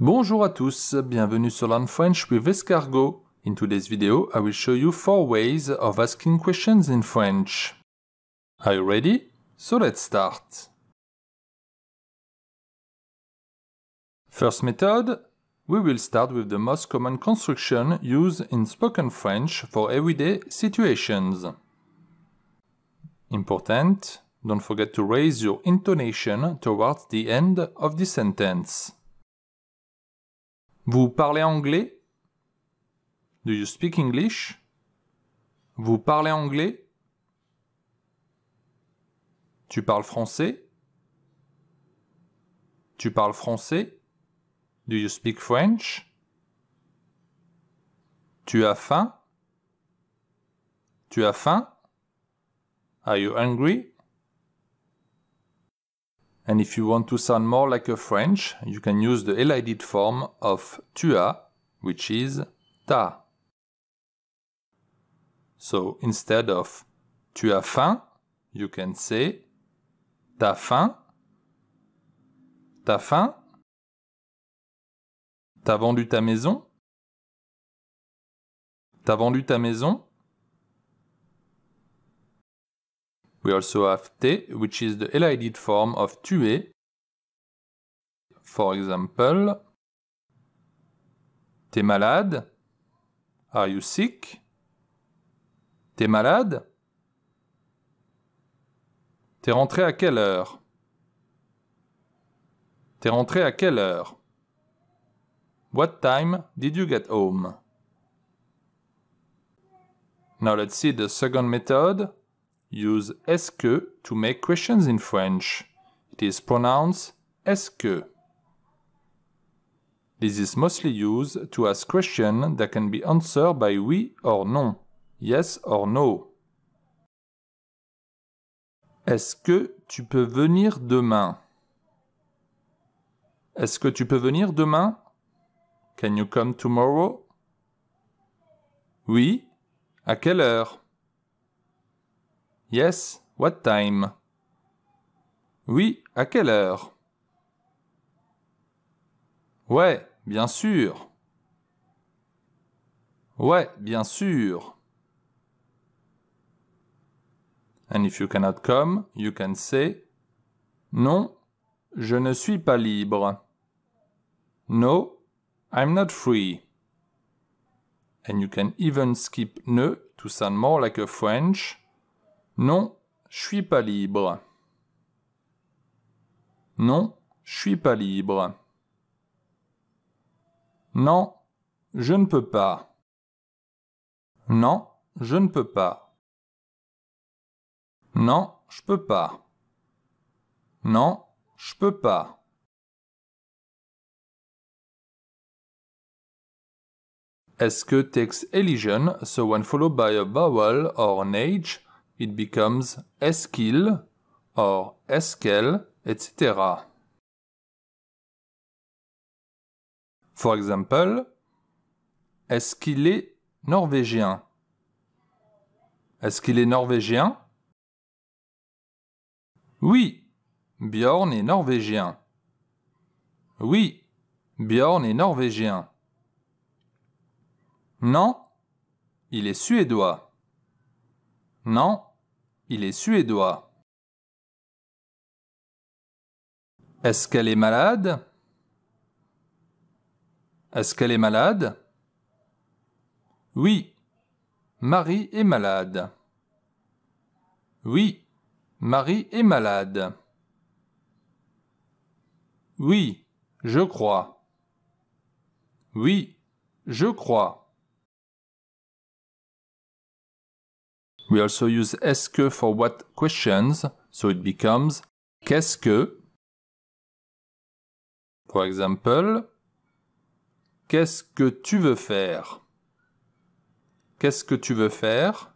Bonjour à tous, bienvenue sur Learn French with Escargot. In today's video, I will show you four ways of asking questions in French. Are you ready? So let's start. First method, we will start with the most common construction used in spoken French for everyday situations. Important, don't forget to raise your intonation towards the end of the sentence. Vous parlez anglais? Do you speak English? Vous parlez anglais? Tu parles français? Tu parles français? Do you speak French? Tu as faim? Tu as faim? Are you hungry? And if you want to sound more like a French, you can use the elided form of tu as, which is ta. So instead of tu as faim, you can say ta faim, t'as faim, t'as vendu ta maison, t'as vendu ta maison. We also have T, which is the elided form of tuer. For example, T'es malade? Are you sick? T'es malade? T'es rentré à quelle heure? T'es rentré à quelle heure? What time did you get home? Now let's see the second method. Use est-ce que to make questions in French. It is pronounced est-ce que. This is mostly used to ask questions that can be answered by oui or non, yes or no. Est-ce que tu peux venir demain? Est-ce que tu peux venir demain? Can you come tomorrow? Oui. À quelle heure? Yes, what time? Oui, à quelle heure? Ouais, bien sûr. Ouais, bien sûr. And if you cannot come, you can say Non, je ne suis pas libre. No, I'm not free. And you can even skip ne to sound more like a French. Non, je suis pas libre. Non, je suis pas libre. Non, je ne peux pas. Non, je ne peux pas. Non, je peux pas. Non, je peux pas. Est-ce que takes elision, so when followed by a vowel or an age It becomes est-ce qu'il or est-ce qu'elle, etc. For example, est-ce qu'il est norvégien Est-ce qu'il est norvégien Oui, Bjorn est norvégien. Oui, Bjorn est norvégien. Non, il est suédois. Non, il est suédois. Est-ce qu'elle est malade Est-ce qu'elle est malade Oui, Marie est malade. Oui, Marie est malade. Oui, je crois. Oui, je crois. We also use est-ce que for what questions, so it becomes qu'est-ce que. For example, qu'est-ce que tu veux faire? Qu'est-ce que tu veux faire?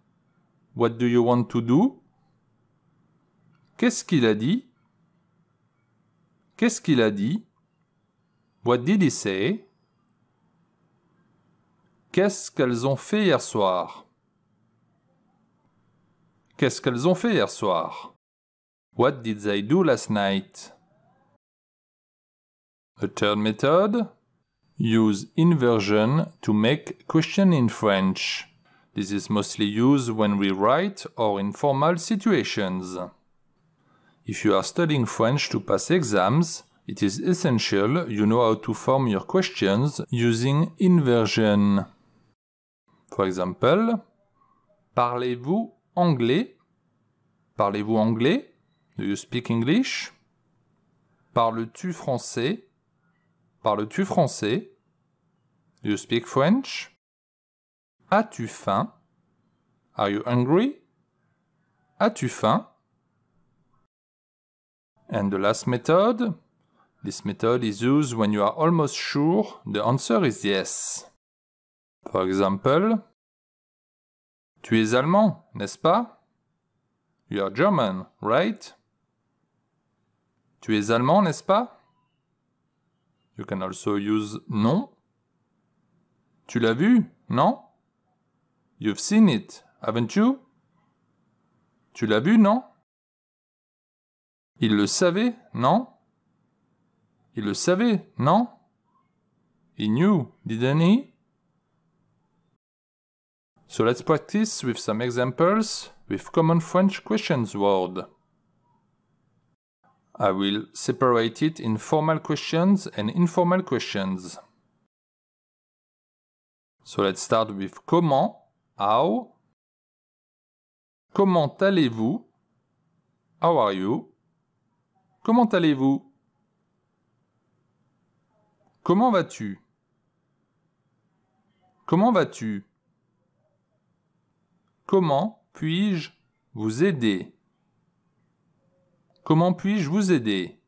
What do you want to do? Qu'est-ce qu'il a dit? Qu'est-ce qu'il a dit? What did he say? Qu'est-ce qu'elles ont fait hier soir? Qu'est-ce qu'elles ont fait hier soir? What did they do last night? A third method. Use inversion to make question in French. This is mostly used when we write or in formal situations. If you are studying French to pass exams, it is essential you know how to form your questions using inversion. For example, Parlez-vous anglais Parlez-vous anglais Do you speak English Parles-tu français Parles-tu français Do you speak French As-tu faim Are you hungry As-tu faim And the last method This method is used when you are almost sure the answer is yes. For example, tu es allemand, n'est-ce pas? You are German, right? Tu es allemand, n'est-ce pas? You can also use non. Tu l'as vu, non? You've seen it, haven't you? Tu l'as vu, non? Il le savait, non? Il le savait, non? He knew, didn't he? So let's practice with some examples with common French questions word. I will separate it in formal questions and informal questions. So let's start with comment, how. Comment allez-vous? How are you? Comment allez-vous? Comment vas-tu? Comment vas-tu? Comment puis-je vous aider Comment puis-je vous aider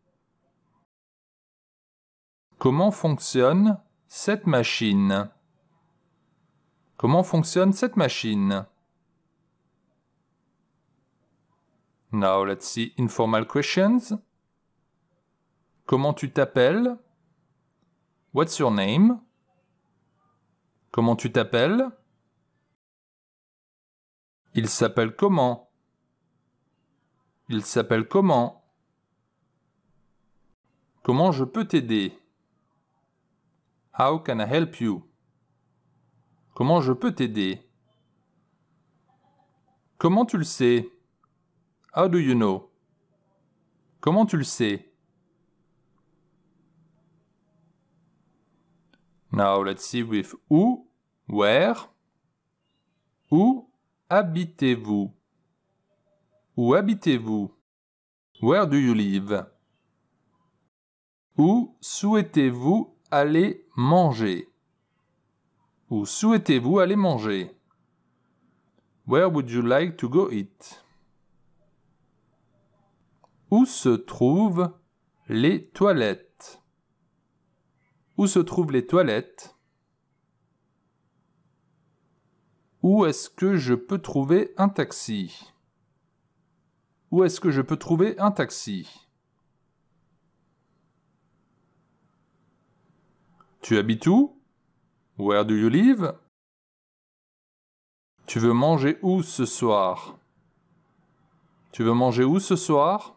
Comment fonctionne cette machine Comment fonctionne cette machine Now let's see informal questions. Comment tu t'appelles What's your name Comment tu t'appelles il s'appelle comment Il s'appelle comment Comment je peux t'aider How can I help you Comment je peux t'aider Comment tu le sais How do you know Comment tu le sais Now let's see with où, where, où habitez-vous Où habitez-vous Where do you live Où souhaitez-vous aller manger Où souhaitez-vous aller manger Where would you like to go eat Où se trouvent les toilettes Où se trouvent les toilettes Où est-ce que je peux trouver un taxi Où est-ce que je peux trouver un taxi Tu habites où Where do you live Tu veux manger où ce soir Tu veux manger où ce soir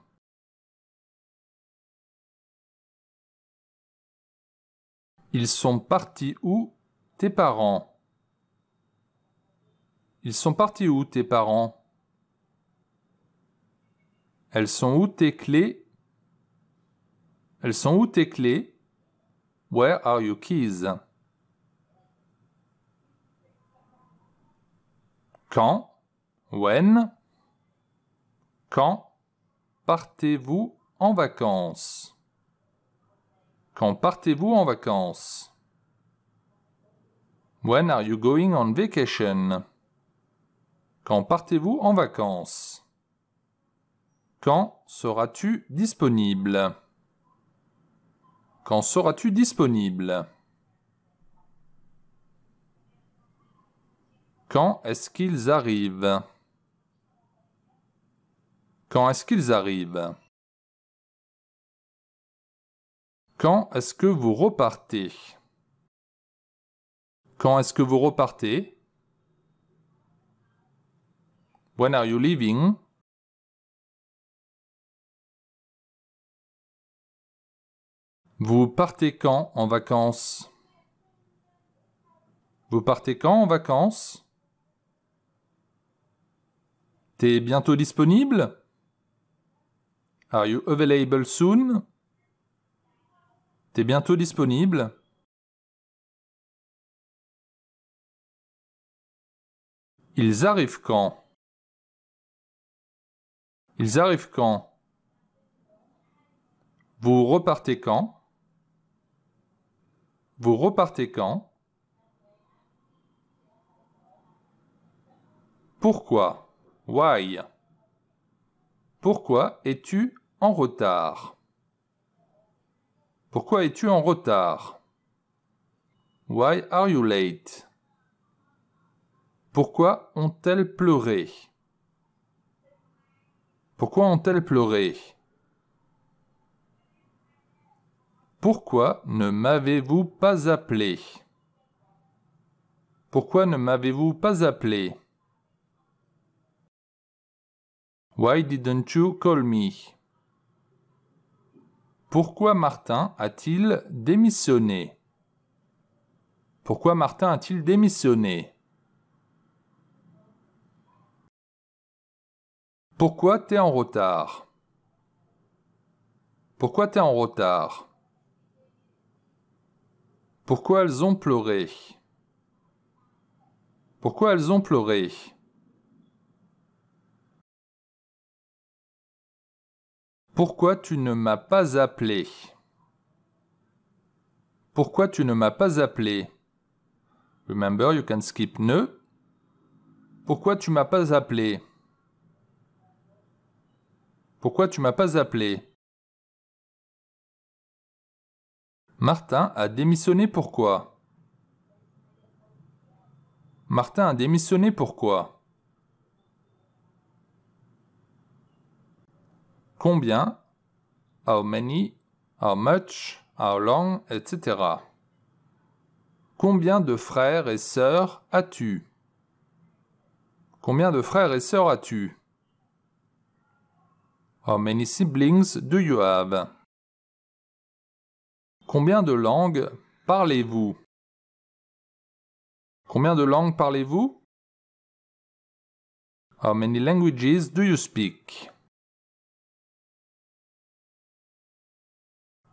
Ils sont partis où tes parents ils sont partis où tes parents Elles sont où tes clés Elles sont où tes clés Where are your keys Quand When Quand partez-vous en vacances Quand partez-vous en vacances When are you going on vacation quand partez-vous en vacances Quand seras-tu disponible Quand seras-tu disponible Quand est-ce qu'ils arrivent Quand est-ce qu'ils arrivent Quand est-ce que vous repartez Quand est-ce que vous repartez When are you leaving? Vous partez quand en vacances Vous partez quand en vacances T'es bientôt disponible Are you available soon T'es bientôt disponible Ils arrivent quand ils arrivent quand Vous repartez quand Vous repartez quand Pourquoi Why Pourquoi es-tu en retard Pourquoi es-tu en retard Why are you late Pourquoi ont-elles pleuré pourquoi ont-elles pleuré Pourquoi ne m'avez-vous pas appelé Pourquoi ne m'avez-vous pas appelé Why didn't you call me Pourquoi Martin a-t-il démissionné Pourquoi Martin a-t-il démissionné Pourquoi t'es en retard Pourquoi t'es en retard Pourquoi elles ont pleuré Pourquoi elles ont pleuré Pourquoi tu ne m'as pas appelé Pourquoi tu ne m'as pas appelé Remember, you can skip ne. Pourquoi tu m'as pas appelé pourquoi tu m'as pas appelé Martin a démissionné pourquoi Martin a démissionné pourquoi Combien How many How much How long Etc. Combien de frères et sœurs as-tu Combien de frères et sœurs as-tu How many siblings do you have? Combien de langues parlez-vous? Combien de langues parlez-vous? How many languages do you speak?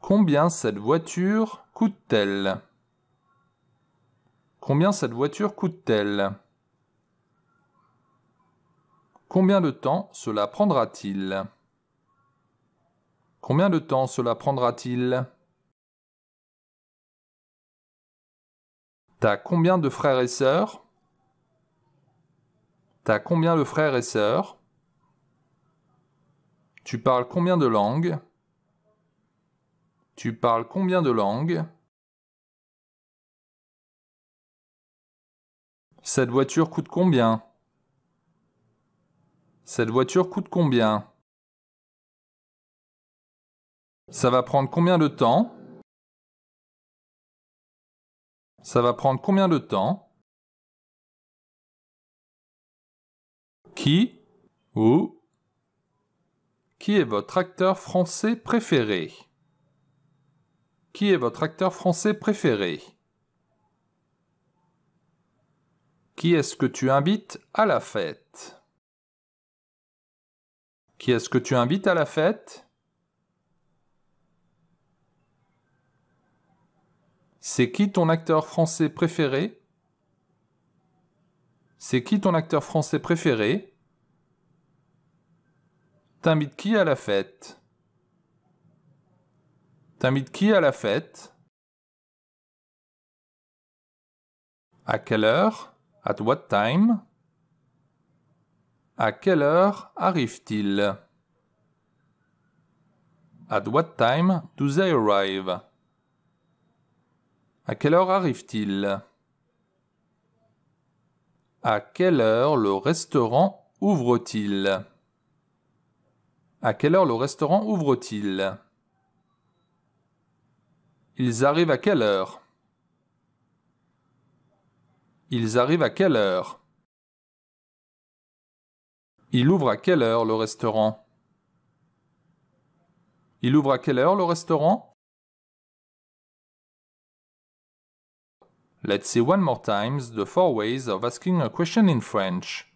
Combien cette voiture coûte-t-elle? Combien cette voiture coûte-t-elle? Combien de temps cela prendra-t-il? Combien de temps cela prendra-t-il T'as combien de frères et sœurs T'as combien de frères et sœurs Tu parles combien de langues Tu parles combien de langues Cette voiture coûte combien Cette voiture coûte combien ça va prendre combien de temps Ça va prendre combien de temps Qui ou Qui est votre acteur français préféré Qui est votre acteur français préféré Qui est-ce que tu invites à la fête Qui est-ce que tu invites à la fête C'est qui ton acteur français préféré C'est qui ton acteur français préféré T'invites qui à la fête T'invites qui à la fête À quelle heure At what time À quelle heure arrive-t-il At what time do they arrive à quelle heure arrive-t-il À quelle heure le restaurant ouvre-t-il À quelle heure le restaurant ouvre-t-il Ils arrivent à quelle heure Ils arrivent à quelle heure Il ouvre à quelle heure le restaurant Il ouvre à quelle heure le restaurant Let's see one more time the four ways of asking a question in French.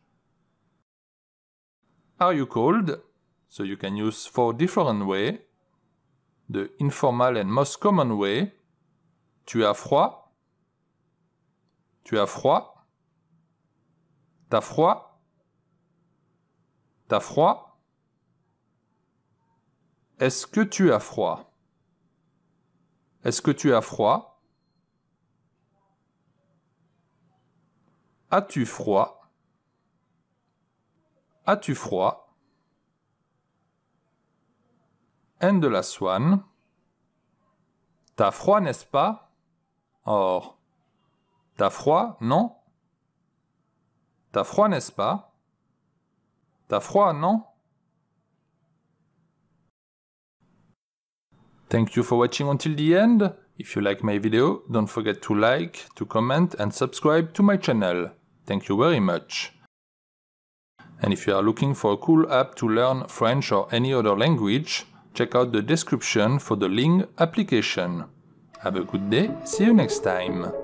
Are you cold? So you can use four different ways. The informal and most common way. Tu as froid? Tu as froid? T'as froid? T'as froid? Est-ce que tu as froid? Est-ce que tu as froid? As-tu froid As-tu froid N de la Swan. T'as froid, n'est-ce pas Or, t'as froid, non T'as froid, n'est-ce pas T'as froid, non Thank you for watching until the end. If you like my video, don't forget to like, to comment and subscribe to my channel. Thank you very much. And if you are looking for a cool app to learn French or any other language, check out the description for the Ling application. Have a good day, see you next time!